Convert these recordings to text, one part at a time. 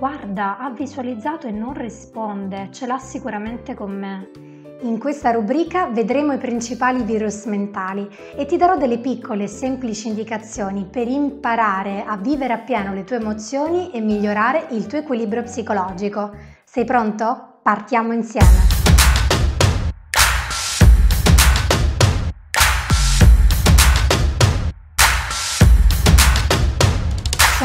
guarda, ha visualizzato e non risponde, ce l'ha sicuramente con me. In questa rubrica vedremo i principali virus mentali e ti darò delle piccole e semplici indicazioni per imparare a vivere appieno le tue emozioni e migliorare il tuo equilibrio psicologico. Sei pronto? Partiamo insieme!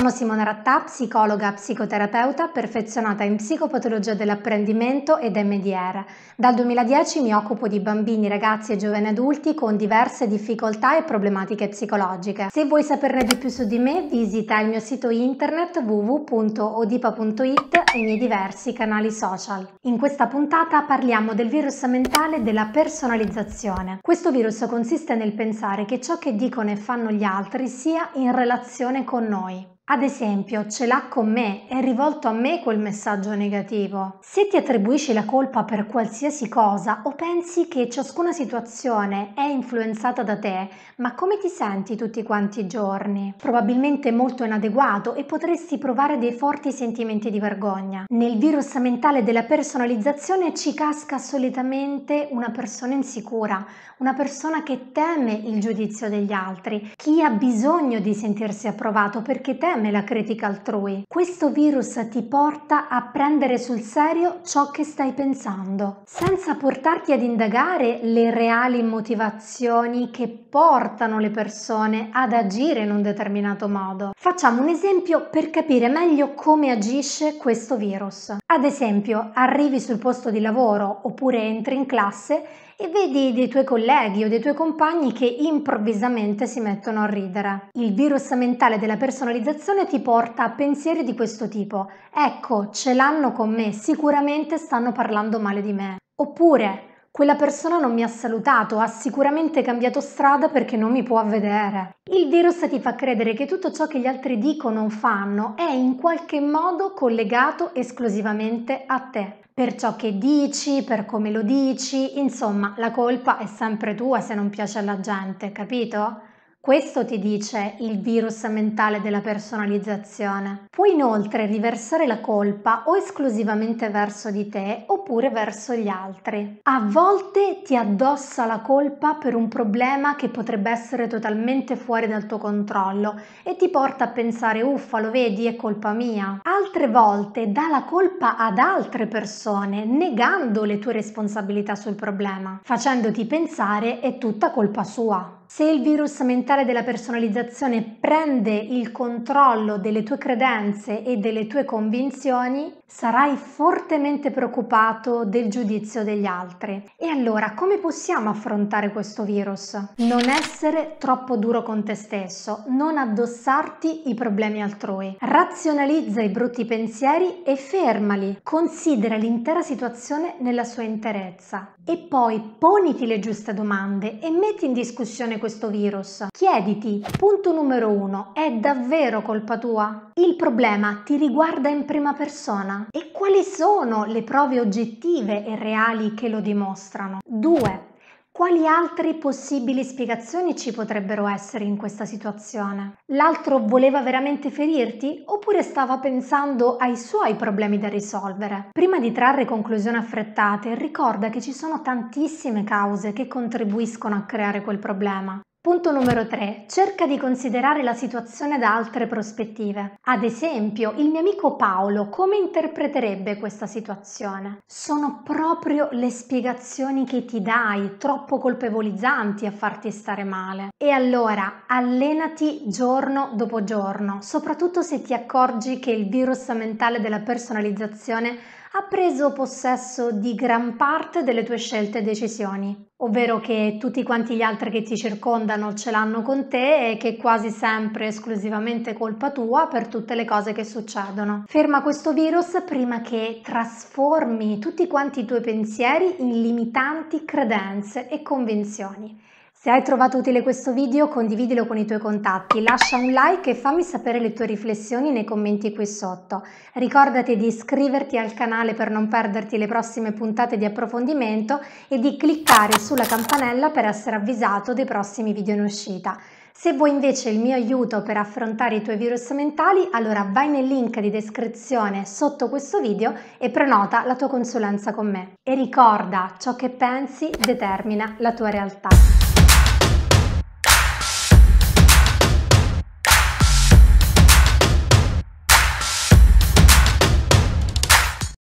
Sono Simona Rattà, psicologa, psicoterapeuta, perfezionata in psicopatologia dell'apprendimento ed MDR. Dal 2010 mi occupo di bambini, ragazzi e giovani adulti con diverse difficoltà e problematiche psicologiche. Se vuoi saperne di più su di me, visita il mio sito internet www.odipa.it e i miei diversi canali social. In questa puntata parliamo del virus mentale della personalizzazione. Questo virus consiste nel pensare che ciò che dicono e fanno gli altri sia in relazione con noi. Ad esempio, ce l'ha con me, è rivolto a me quel messaggio negativo. Se ti attribuisci la colpa per qualsiasi cosa o pensi che ciascuna situazione è influenzata da te, ma come ti senti tutti quanti i giorni? Probabilmente molto inadeguato e potresti provare dei forti sentimenti di vergogna. Nel virus mentale della personalizzazione ci casca solitamente una persona insicura, una persona che teme il giudizio degli altri, chi ha bisogno di sentirsi approvato perché teme teme la critica altrui. Questo virus ti porta a prendere sul serio ciò che stai pensando, senza portarti ad indagare le reali motivazioni che portano le persone ad agire in un determinato modo. Facciamo un esempio per capire meglio come agisce questo virus. Ad esempio, arrivi sul posto di lavoro oppure entri in classe e vedi dei tuoi colleghi o dei tuoi compagni che improvvisamente si mettono a ridere. Il virus mentale della personalizzazione ti porta a pensieri di questo tipo. Ecco, ce l'hanno con me, sicuramente stanno parlando male di me. Oppure, quella persona non mi ha salutato, ha sicuramente cambiato strada perché non mi può vedere. Il virus ti fa credere che tutto ciò che gli altri dicono o fanno è in qualche modo collegato esclusivamente a te per ciò che dici, per come lo dici, insomma, la colpa è sempre tua se non piace alla gente, capito? Questo ti dice il virus mentale della personalizzazione. Puoi inoltre riversare la colpa o esclusivamente verso di te oppure verso gli altri. A volte ti addossa la colpa per un problema che potrebbe essere totalmente fuori dal tuo controllo e ti porta a pensare uffa lo vedi è colpa mia. Altre volte dà la colpa ad altre persone negando le tue responsabilità sul problema, facendoti pensare è tutta colpa sua. Se il virus mentale della personalizzazione prende il controllo delle tue credenze e delle tue convinzioni, sarai fortemente preoccupato del giudizio degli altri. E allora come possiamo affrontare questo virus? Non essere troppo duro con te stesso, non addossarti i problemi altrui. Razionalizza i brutti pensieri e fermali. Considera l'intera situazione nella sua interezza. E poi poniti le giuste domande e metti in discussione questo virus. Chiediti, punto numero uno, è davvero colpa tua? Il problema ti riguarda in prima persona e quali sono le prove oggettive e reali che lo dimostrano. 2. Quali altre possibili spiegazioni ci potrebbero essere in questa situazione? L'altro voleva veramente ferirti oppure stava pensando ai suoi problemi da risolvere? Prima di trarre conclusioni affrettate, ricorda che ci sono tantissime cause che contribuiscono a creare quel problema. Punto numero 3. Cerca di considerare la situazione da altre prospettive. Ad esempio, il mio amico Paolo come interpreterebbe questa situazione? Sono proprio le spiegazioni che ti dai, troppo colpevolizzanti a farti stare male. E allora, allenati giorno dopo giorno, soprattutto se ti accorgi che il virus mentale della personalizzazione ha preso possesso di gran parte delle tue scelte e decisioni, ovvero che tutti quanti gli altri che ti circondano ce l'hanno con te e che è quasi sempre esclusivamente colpa tua per tutte le cose che succedono. Ferma questo virus prima che trasformi tutti quanti i tuoi pensieri in limitanti credenze e convinzioni se hai trovato utile questo video condividilo con i tuoi contatti, lascia un like e fammi sapere le tue riflessioni nei commenti qui sotto. Ricordati di iscriverti al canale per non perderti le prossime puntate di approfondimento e di cliccare sulla campanella per essere avvisato dei prossimi video in uscita. Se vuoi invece il mio aiuto per affrontare i tuoi virus mentali, allora vai nel link di descrizione sotto questo video e prenota la tua consulenza con me. E ricorda, ciò che pensi determina la tua realtà.